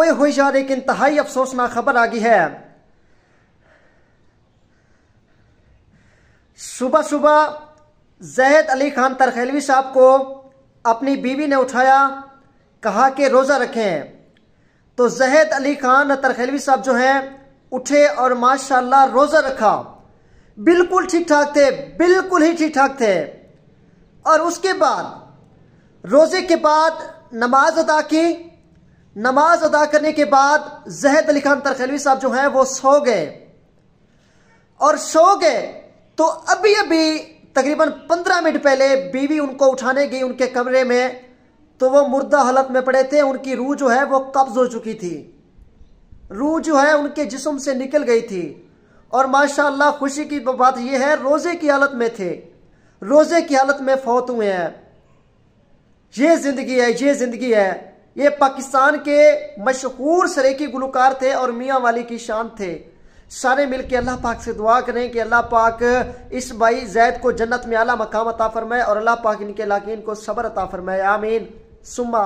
ओए हुई जा एक इंतहाई अफसोसनाक खबर आ गई है सुबह सुबह जैद अली खान तरखेलवी साहब को अपनी बीवी ने उठाया कहा कि रोज़ा रखें तो जैद अली खान तरखेलवी साहब जो हैं उठे और माशाल्लाह रोज़ा रखा बिल्कुल ठीक ठाक थे बिल्कुल ही ठीक ठाक थे और उसके बाद रोज़े के बाद नमाज अदा की नमाज अदा करने के बाद जहद अली खान तरखलवी साहब जो हैं वो सो गए और सो गए तो अभी अभी तकरीबन पंद्रह मिनट पहले बीवी उनको उठाने गई उनके कमरे में तो वो मुर्दा हालत में पड़े थे उनकी रूह जो है वो कब्ज हो चुकी थी रूह जो है उनके जिस्म से निकल गई थी और माशाल्लाह खुशी की बात यह है रोज़े की हालत में थे रोज़े की हालत में फौत हुए हैं ये ज़िंदगी है ये ज़िंदगी है ये पाकिस्तान के मशहूर सरेकी गुलकार थे और मियाँ वाली की शान थे सारे मिल के अल्लाह पाक से दुआ करें कि अल्लाह पाक इस भाई जैद को जन्नत में आला मकाम अता फरमाए और अल्लाह पाक इनके लाकिन को सबर अता फरमाए आमीन सुम्मा